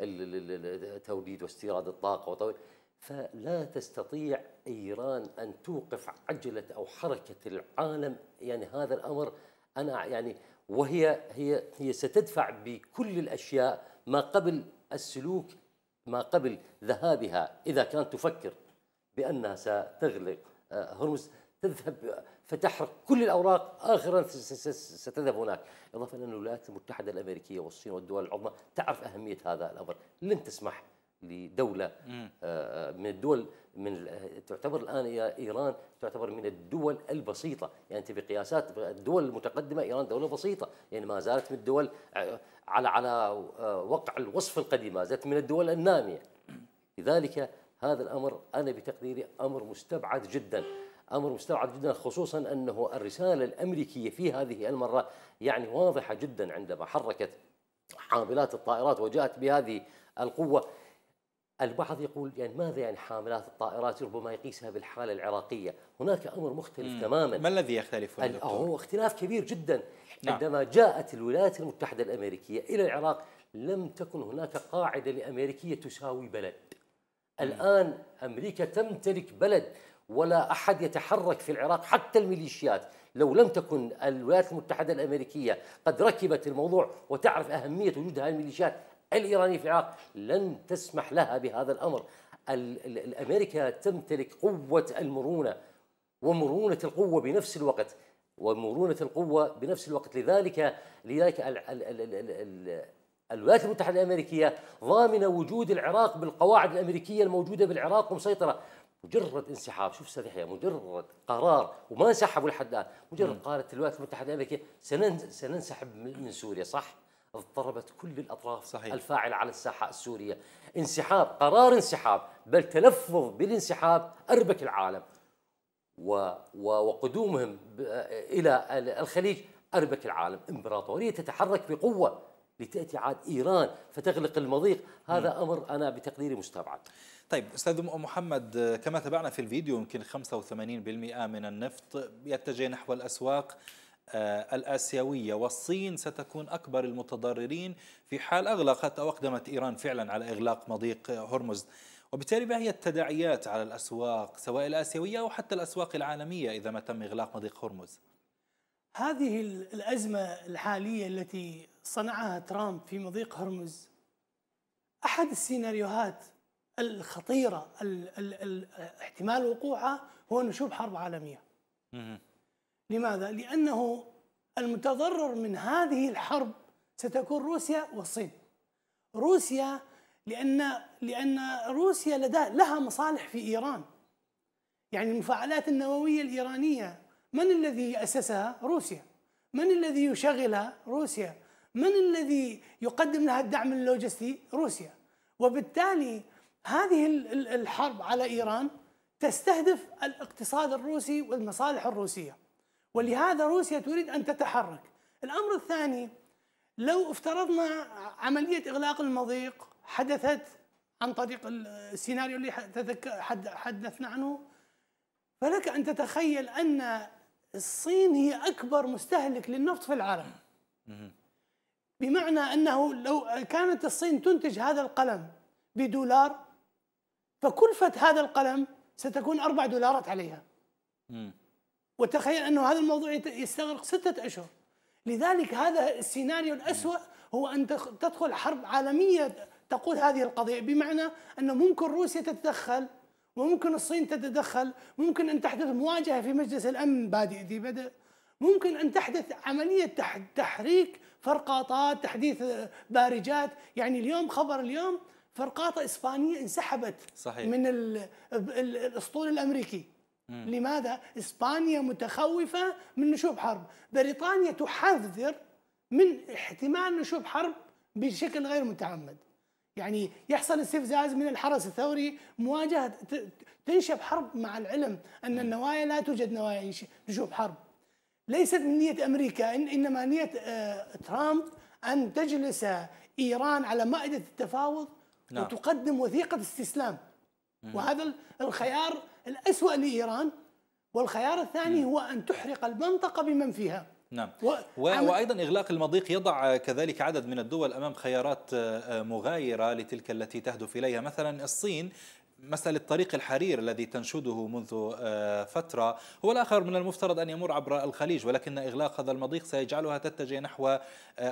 التوليد واستيراد الطاقه وطريق فلا تستطيع ايران ان توقف عجله او حركه العالم يعني هذا الامر انا يعني وهي هي هي ستدفع بكل الاشياء ما قبل السلوك ما قبل ذهابها اذا كانت تفكر بانها ستغلق آه، هرمز تذهب فتحرق كل الاوراق اخرا ستذهب هناك، اضافه الى ان الولايات المتحده الامريكيه والصين والدول العظمى تعرف اهميه هذا الامر، لن تسمح لدوله آه، آه، من الدول من تعتبر الان ايران تعتبر من الدول البسيطه، يعني انت بقياسات الدول المتقدمه ايران دوله بسيطه، يعني ما زالت من الدول آه، على على وقع الوصف القديم، ما زالت من الدول الناميه. لذلك هذا الامر انا بتقديري امر مستبعد جدا. امر مستبعد جدا خصوصا انه الرساله الامريكيه في هذه المره يعني واضحه جدا عندما حركت حاملات الطائرات وجاءت بهذه القوه البعض يقول يعني ماذا يعني حاملات الطائرات ربما يقيسها بالحاله العراقيه، هناك امر مختلف مم. تماما ما الذي يختلف هو اختلاف كبير جدا نعم. عندما جاءت الولايات المتحده الامريكيه الى العراق لم تكن هناك قاعده لامريكيه تساوي بلد. مم. الان امريكا تمتلك بلد ولا احد يتحرك في العراق حتى الميليشيات، لو لم تكن الولايات المتحده الامريكيه قد ركبت الموضوع وتعرف اهميه وجود هذه الميليشيات الإيرانية في العراق لن تسمح لها بهذا الأمر أمريكا تمتلك قوة المرونة ومرونة القوة بنفس الوقت ومرونة القوة بنفس الوقت لذلك لذلك الولايات المتحدة الأمريكية ضامنة وجود العراق بالقواعد الأمريكية الموجودة بالعراق ومسيطرة مجرد انسحاب شوف يحيى مجرد قرار وما انسحبوا لحد الآن مجرد قالت الولايات المتحدة الأمريكية سننسحب من سوريا صح؟ اضطربت كل الأطراف صحيح. الفاعلة على الساحة السورية انسحاب قرار انسحاب بل تلفظ بالانسحاب أربك العالم و و وقدومهم إلى الخليج أربك العالم إمبراطورية تتحرك بقوة لتأتي عاد إيران فتغلق المضيق هذا م. أمر أنا بتقديري مستبعد طيب أستاذ محمد كما تابعنا في الفيديو يمكن 85% من النفط يتجه نحو الأسواق آه، الآسيوية والصين ستكون أكبر المتضررين في حال أغلقت أو أقدمت إيران فعلا على إغلاق مضيق هرمز وبالتالي ما هي التداعيات على الأسواق سواء الآسيوية أو حتى الأسواق العالمية إذا ما تم إغلاق مضيق هرمز هذه الأزمة الحالية التي صنعها ترامب في مضيق هرمز أحد السيناريوهات الخطيرة الـ الـ الـ احتمال وقوعها هو نشوب حرب عالمية لماذا؟ لأنه المتضرر من هذه الحرب ستكون روسيا والصين روسيا لأن لأن روسيا لدى لها مصالح في إيران يعني المفاعلات النووية الإيرانية من الذي أسسها؟ روسيا من الذي يشغلها؟ روسيا من الذي يقدم لها الدعم اللوجستي؟ روسيا وبالتالي هذه الحرب على إيران تستهدف الاقتصاد الروسي والمصالح الروسيه ولهذا روسيا تريد أن تتحرك الأمر الثاني لو افترضنا عملية إغلاق المضيق حدثت عن طريق السيناريو اللي حدثنا عنه فلك أن تتخيل أن الصين هي أكبر مستهلك للنفط في العالم بمعنى أنه لو كانت الصين تنتج هذا القلم بدولار فكلفة هذا القلم ستكون أربع دولارات عليها وتخيل انه هذا الموضوع يستغرق ستة اشهر لذلك هذا السيناريو الاسوء هو ان تدخل حرب عالميه تقود هذه القضيه بمعنى انه ممكن روسيا تتدخل وممكن الصين تتدخل ممكن ان تحدث مواجهه في مجلس الامن بادئ ذي بدء ممكن ان تحدث عمليه تحريك فرقاطات تحديث آه، بارجات يعني اليوم خبر اليوم فرقاطه اسبانيه انسحبت صحيح. من الاسطول الامريكي لماذا؟ إسبانيا متخوفة من نشوب حرب بريطانيا تحذر من احتمال نشوب حرب بشكل غير متعمد يعني يحصل استفزاز من الحرس الثوري مواجهة تنشب حرب مع العلم أن النوايا لا توجد نوايا نشوب حرب ليست من نية أمريكا إن إنما نية آه، ترامب أن تجلس إيران على مائدة التفاوض نعم. وتقدم وثيقة استسلام وهذا الخيار الأسوأ لإيران والخيار الثاني هو أن تحرق المنطقة بمن فيها نعم و... وأيضا إغلاق المضيق يضع كذلك عدد من الدول أمام خيارات آه، مغايرة لتلك التي تهدف إليها مثلا الصين مسألة طريق الحرير الذي تنشده منذ آه، فترة هو الآخر من المفترض أن يمر عبر الخليج ولكن إغلاق هذا المضيق سيجعلها تتجه نحو آه،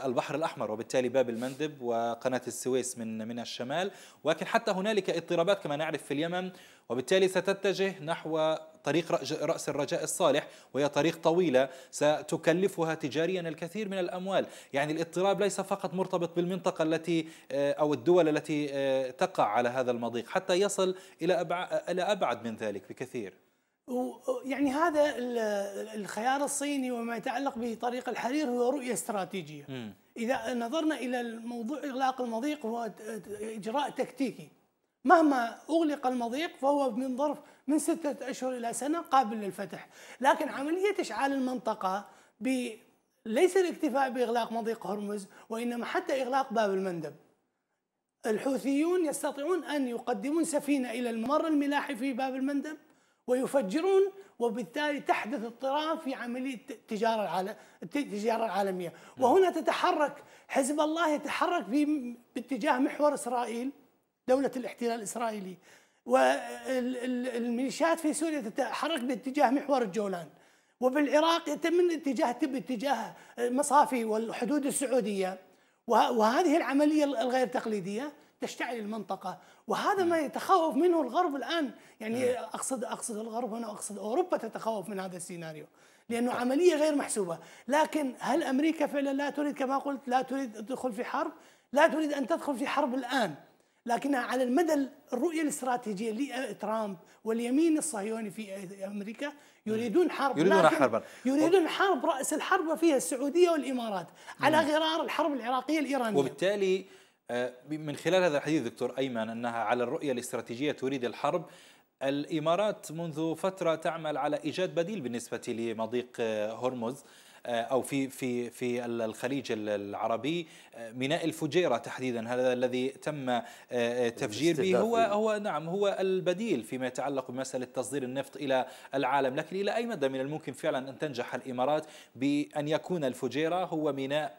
البحر الأحمر وبالتالي باب المندب وقناة السويس من من الشمال ولكن حتى هنالك اضطرابات كما نعرف في اليمن وبالتالي ستتجه نحو طريق رأس الرجاء الصالح وهي طريق طويلة ستكلفها تجاريا الكثير من الأموال يعني الاضطراب ليس فقط مرتبط بالمنطقة التي آه، أو الدول التي آه، تقع على هذا المضيق حتى يصل إلى أبعد من ذلك بكثير يعني هذا الخيار الصيني وما يتعلق بطريق الحرير هو رؤية استراتيجية م. إذا نظرنا إلى الموضوع إغلاق المضيق هو إجراء تكتيكي مهما أغلق المضيق فهو من ظرف من ستة أشهر إلى سنة قابل للفتح لكن عملية إشعال المنطقة ب ليس الاكتفاء بإغلاق مضيق هرمز وإنما حتى إغلاق باب المندب الحوثيون يستطيعون أن يقدمون سفينة إلى الممر الملاحي في باب المندب ويفجرون وبالتالي تحدث اضطراب في عملية التجارة, العالم التجارة العالمية نعم. وهنا تتحرك حزب الله يتحرك في باتجاه محور إسرائيل دولة الاحتلال الإسرائيلي والميليشيات في سوريا تتحرك باتجاه محور الجولان وبالعراق يتم اتجاه باتجاه مصافي والحدود السعوديه وهذه العمليه الغير تقليديه تشتعل المنطقة وهذا ما يتخوف منه الغرب الآن يعني نعم. أقصد أقصد الغرب هنا أقصد أوروبا تتخوف من هذا السيناريو نعم. لأنه عملية غير محسوبة لكن هل أمريكا فعلا لا تريد كما قلت لا تريد الدخول تدخل في حرب لا تريد أن تدخل في حرب الآن لكنها على المدى الرؤية الاستراتيجية لترامب واليمين الصهيوني في أمريكا يريدون حرب يريدون حربا يريدون حرب رأس الحرب فيها السعودية والإمارات على غرار الحرب العراقية الإيرانية وبالتالي آه، من خلال هذا الحديث دكتور أيمن أنها على الرؤية الاستراتيجية تريد الحرب الإمارات منذ فترة تعمل على إيجاد بديل بالنسبة لمضيق آه، هرمز آه، او في في في الخليج العربي آه، ميناء الفجيره تحديدا هذا الذي تم آه، تفجير به هو هو نعم هو البديل فيما يتعلق بمساله تصدير النفط الى العالم لكن الى اي مدى من الممكن فعلا ان تنجح الامارات بان يكون الفجيره هو ميناء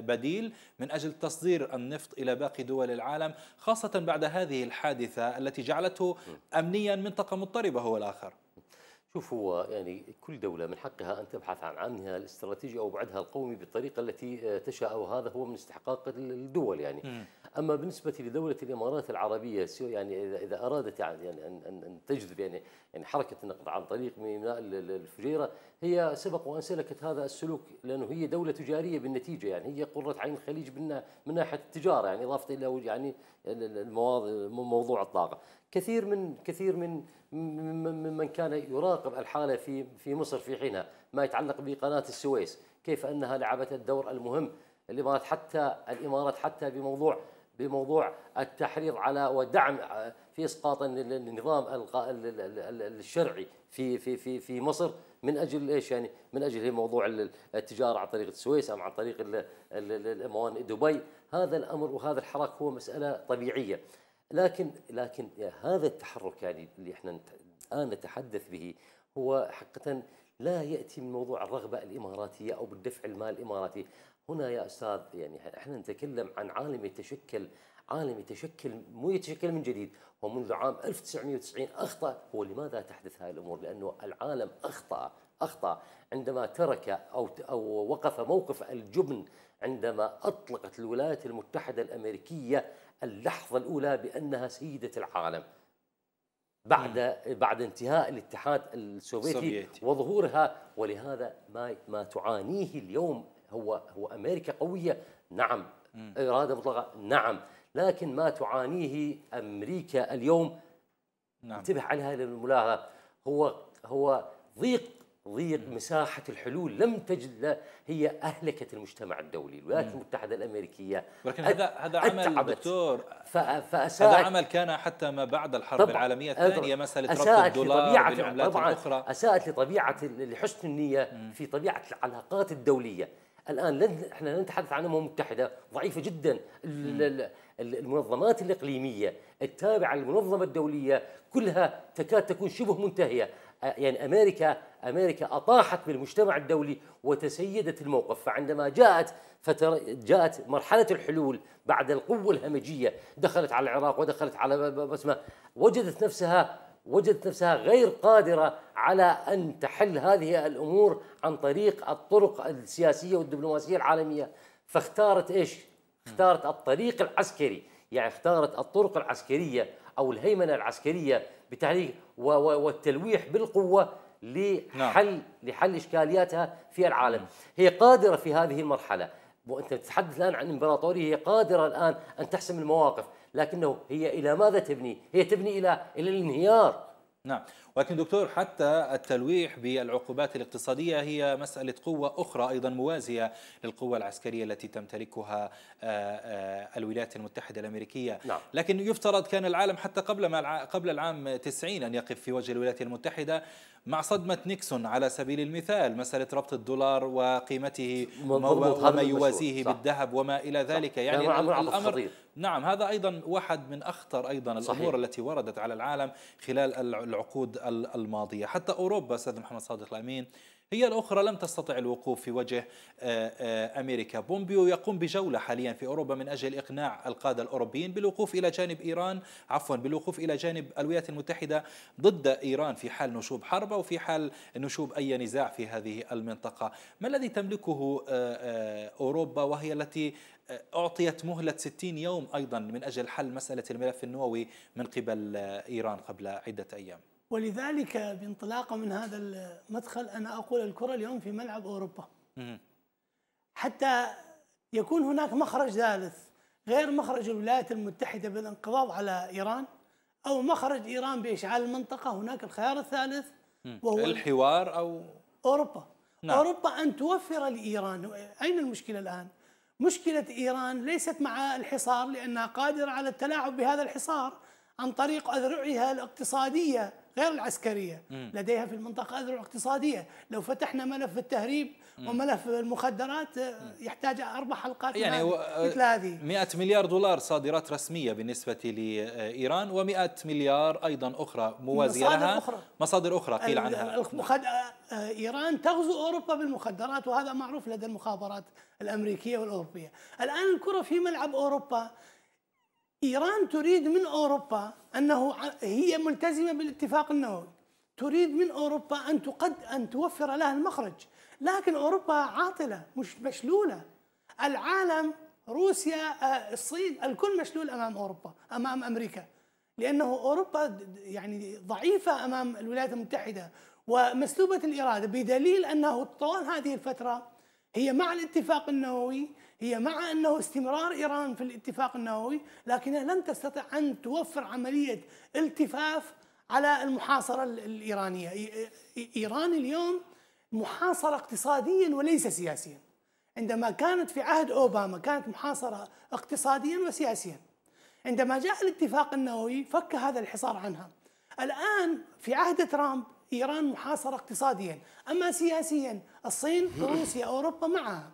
بديل من اجل تصدير النفط الى باقي دول العالم خاصه بعد هذه الحادثه التي جعلته امنيا منطقه مضطربه هو الاخر شوف هو يعني كل دولة من حقها أن تبحث عن عامها الاستراتيجي أو بعدها القومي بالطريقة التي آه، تشاء وهذا هو من استحقاق الدول يعني أما بالنسبة لدولة الإمارات العربية يعني إذا أرادت يعني أن أن تجذب يعني يعني حركة النقد عن طريق ميناء الفجيرة هي سبق وأن سلكت هذا السلوك لأنه هي دولة تجارية بالنتيجة يعني هي قرة عين الخليج من ناحية التجارة يعني إضافة إلى يعني الموضوع الطاقة كثير من كثير من ممن كان يراقب الحاله في في مصر في حينها ما يتعلق بقناه السويس كيف انها لعبت الدور المهم الامارات حتى الامارات حتى بموضوع بموضوع التحريض على ودعم في اسقاط النظام الشرعي في في في في مصر من اجل ايش يعني من اجل موضوع التجاره عن طريق السويس ام عن طريق موانئ دبي هذا الامر وهذا الحراك هو مساله طبيعيه لكن لكن هذا التحرك يعني اللي احنا الان نتحدث به هو حقيقه لا ياتي من موضوع الرغبه الاماراتيه او بالدفع المال الاماراتي، هنا يا استاذ يعني احنا نتكلم عن عالم يتشكل عالم يتشكل مو يتشكل من جديد ومنذ عام 1990 اخطا هو لماذا تحدث هذه الامور؟ لانه العالم اخطا اخطا عندما ترك او او وقف موقف الجبن عندما اطلقت الولايات المتحده الامريكيه اللحظة الأولى بأنها سيدة العالم بعد بعد انتهاء الاتحاد السوفيتي السوفيتي. وظهورها ولهذا ما ما تعانيه اليوم هو هو امريكا قويه نعم اراده مطلقه نعم لكن ما تعانيه امريكا اليوم نعم. انتبه عليها للملاحظه هو هو ضيق ضيق مساحة الحلول لم تجد لا هي أهلكت المجتمع الدولي الولايات المتحدة الأمريكية ولكن هذا هذا عمل دكتور هذا عمل كان حتى ما بعد الحرب العالمية الثانية مسألة ربط الدولار بالعملات طبعاً الأخرى أساءت لطبيعة لحسن النية مم. في طبيعة العلاقات الدولية الآن لن احنا لا نتحدث عن الأمم المتحدة ضعيفة جدا المنظمات الإقليمية التابعة للمنظمة الدولية كلها تكاد تكون شبه منتهية يعني امريكا امريكا اطاحت بالمجتمع الدولي وتسيدت الموقف فعندما جاءت فتر... جاءت مرحله الحلول بعد القوه الهمجيه دخلت على العراق ودخلت على بسمه وجدت نفسها وجدت نفسها غير قادره على ان تحل هذه الامور عن طريق الطرق السياسيه والدبلوماسيه العالميه فاختارت ايش؟ اختارت الطريق العسكري يعني اختارت الطرق العسكريه او الهيمنه العسكريه بتعليق والتلويح بالقوه نعم. لحل لحل اشكالياتها في العالم، هي قادره في هذه المرحله، وانت تتحدث الان عن امبراطوريه هي قادره الان ان تحسم المواقف، لكنه هي الى ماذا تبني؟ هي تبني الى الى الانهيار. نعم لكن دكتور حتى التلويح بالعقوبات الاقتصادية هي مسألة قوة أخرى أيضا موازية للقوة العسكرية التي تمتلكها آه، آه، الولايات المتحدة الأمريكية نعم. لكن يفترض كان العالم حتى قبل ما قبل العام 90 أن يقف في وجه الولايات المتحدة مع صدمة نيكسون على سبيل المثال مسألة ربط الدولار وقيمته وما يوازيه بالذهب وما إلى ذلك صح. يعني, يعني الأمر خطير. نعم هذا أيضا واحد من أخطر أيضا صحيح الأمور التي وردت على العالم خلال العقود الماضية حتى أوروبا أستاذ محمد صادق الأمين هي الأخرى لم تستطع الوقوف في وجه آه، آه، أمريكا بومبيو يقوم بجولة حاليا في أوروبا من أجل إقناع القادة الأوروبيين بالوقوف إلى جانب إيران عفوا بالوقوف إلى جانب الولايات المتحدة ضد إيران في حال نشوب حرب أو في حال نشوب أي نزاع في هذه المنطقة ما الذي تملكه آه، أوروبا وهي التي أعطيت مهلة 60 يوم أيضا من أجل حل مسألة الملف النووي من قبل إيران قبل عدة أيام ولذلك بانطلاقا من هذا المدخل انا اقول الكره اليوم في ملعب اوروبا حتى يكون هناك مخرج ثالث غير مخرج الولايات المتحده بالانقضاض على ايران او مخرج ايران باشعال المنطقه هناك الخيار الثالث وهو الحوار او اوروبا نعم. اوروبا ان توفر لايران اين المشكله الان؟ مشكله ايران ليست مع الحصار لانها قادره على التلاعب بهذا الحصار عن طريق اذرعها الاقتصاديه غير العسكرية مم. لديها في المنطقة أذرع اقتصادية لو فتحنا ملف التهريب مم. وملف المخدرات آه، يحتاج أربع حلقات يعني مثل هذه 100 مليار دولار صادرات رسمية بالنسبة لإيران و100 مليار أيضا أخرى موازية مصادر لها أخرى. مصادر أخرى قيل عنها المخد... آه، آه، إيران تغزو أوروبا بالمخدرات وهذا معروف لدى المخابرات الأمريكية والأوروبية الآن الكرة في ملعب أوروبا إيران تريد من أوروبا أنه هي ملتزمة بالاتفاق النووي تريد من أوروبا أن تقد أن توفر لها المخرج لكن أوروبا عاطلة مش مشلولة العالم روسيا آه، الصين الكل مشلول أمام أوروبا أمام أمريكا لأنه أوروبا يعني ضعيفة أمام الولايات المتحدة ومسلوبة الإرادة بدليل أنه طوال هذه الفترة هي مع الاتفاق النووي هي مع انه استمرار ايران في الاتفاق النووي لكنها لن تستطيع ان توفر عمليه التفاف على المحاصره الايرانيه ايران اليوم محاصره اقتصاديا وليس سياسيا عندما كانت في عهد اوباما كانت محاصره اقتصاديا وسياسيا عندما جاء الاتفاق النووي فك هذا الحصار عنها الان في عهد ترامب ايران محاصره اقتصاديا اما سياسيا الصين روسيا اوروبا معها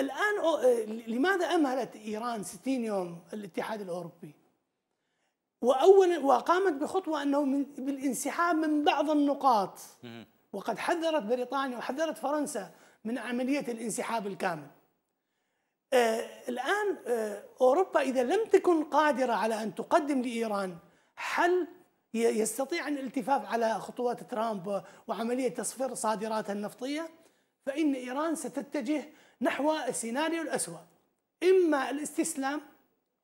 الآن آه، لماذا أمهلت إيران 60 يوم الاتحاد الأوروبي؟ وأولا وقامت بخطوة أنه من بالانسحاب من بعض النقاط وقد حذرت بريطانيا وحذرت فرنسا من عملية الانسحاب الكامل آه الآن آه أوروبا إذا لم تكن قادرة على أن تقدم لإيران حل يستطيع الالتفاف على خطوات ترامب وعملية تصفير صادراتها النفطية فإن إيران ستتجه نحو السيناريو الأسوأ إما الاستسلام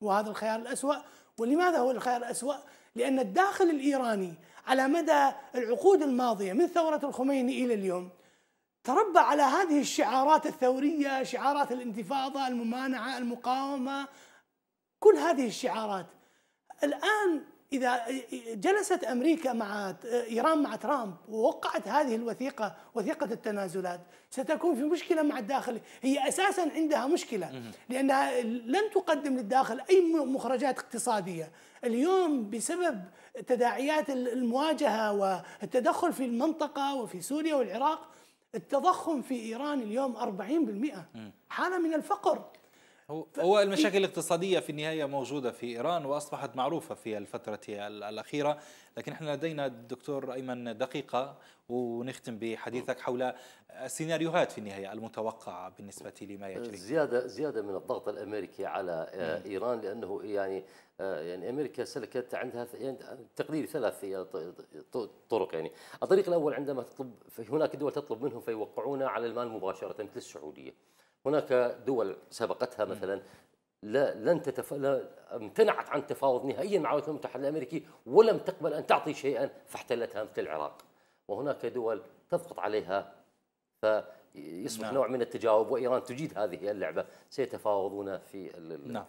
وهذا الخيار الأسوأ ولماذا هو الخيار الأسوأ؟ لأن الداخل الإيراني على مدى العقود الماضية من ثورة الخميني إلى اليوم تربى على هذه الشعارات الثورية شعارات الانتفاضة الممانعة المقاومة كل هذه الشعارات الآن اذا جلست امريكا مع ايران مع ترامب ووقعت هذه الوثيقه وثيقه التنازلات ستكون في مشكله مع الداخل هي اساسا عندها مشكله لانها لن تقدم للداخل اي مخرجات اقتصاديه اليوم بسبب تداعيات المواجهه والتدخل في المنطقه وفي سوريا والعراق التضخم في ايران اليوم 40% حاله من الفقر هو المشاكل الاقتصادية في النهاية موجودة في إيران وأصبحت معروفة في الفترة الأخيرة لكن احنا لدينا الدكتور أيمن دقيقة ونختم بحديثك حول السيناريوهات في النهاية المتوقعة بالنسبة لما يجري زيادة زيادة من الضغط الأمريكي على آه، إيران لأنه يعني آه، يعني امريكا سلكت عندها يعني ثلاث يعني طرق يعني الطريق الاول عندما تطلب هناك دول تطلب منهم فيوقعون على المال مباشره مثل السعوديه هناك دول سبقتها مثلا لا لن تتف... لا امتنعت عن التفاوض نهائيا مع الولايات المتحده الامريكيه ولم تقبل ان تعطي شيئا فاحتلتها مثل العراق وهناك دول تضغط عليها ف يصبح نعم. نوع من التجاوب وايران تجيد هذه اللعبه سيتفاوضون في نعم.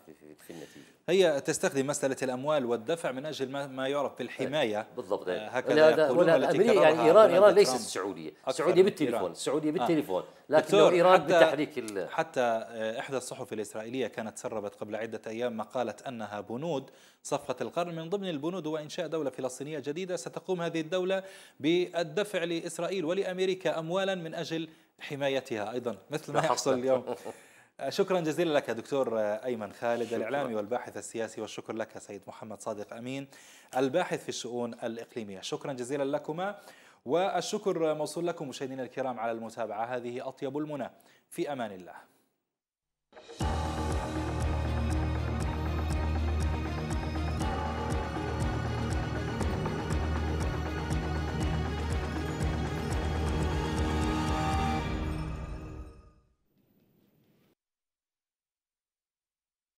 في, النتيجه هي تستخدم مساله الاموال والدفع من اجل ما, يعرف بالحمايه إيه، بالضبط آه، هكذا يقولون التي يعني ايران ايران ليست السعوديه السعوديه بالتليفون السعوديه آه. بالتليفون لكن ايران حتى بتحريك حتى آه، احدى الصحف الاسرائيليه كانت سربت قبل عده ايام مقاله انها بنود صفقه القرن من ضمن البنود هو انشاء دوله فلسطينيه جديده ستقوم هذه الدوله بالدفع لاسرائيل ولامريكا اموالا من اجل حمايتها أيضا مثل ما يحصل اليوم [laughs] شكرا جزيلا لك دكتور أيمن خالد شكرا. الإعلامي والباحث السياسي والشكر لك سيد محمد صادق أمين الباحث في الشؤون الإقليمية شكرا جزيلا لكما والشكر موصول لكم مشاهدينا الكرام على المتابعة هذه أطيب المنى في أمان الله